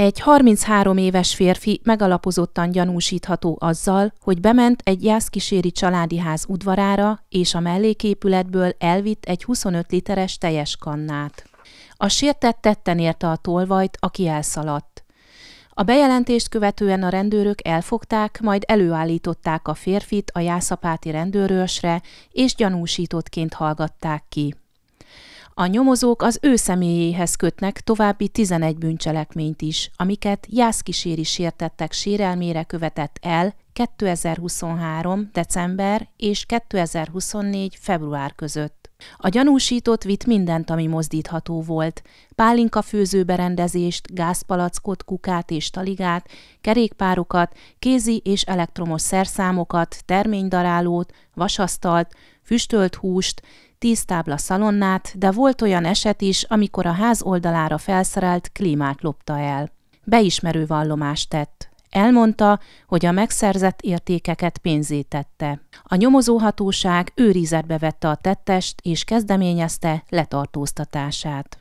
Egy 33 éves férfi megalapozottan gyanúsítható azzal, hogy bement egy jászkíséri családi ház udvarára, és a melléképületből elvitt egy 25 literes teljes kannát. A sértett tetten érte a tolvajt, aki elszaladt. A bejelentést követően a rendőrök elfogták, majd előállították a férfit a jászapáti rendőrősre, és gyanúsítottként hallgatták ki. A nyomozók az ő személyéhez kötnek további 11 bűncselekményt is, amiket jászkíséri sértettek sérelmére követett el 2023. december és 2024. február között. A gyanúsított vitt mindent, ami mozdítható volt. Pálinka főzőberendezést, gázpalackot, kukát és taligát, kerékpárokat, kézi és elektromos szerszámokat, terménydarálót, vasasztalt, füstölt húst, tíz tábla szalonnát, de volt olyan eset is, amikor a ház oldalára felszerelt klímát lopta el. Beismerő vallomást tett. Elmondta, hogy a megszerzett értékeket pénzé tette. A nyomozóhatóság őrizetbe vette a tettest és kezdeményezte letartóztatását.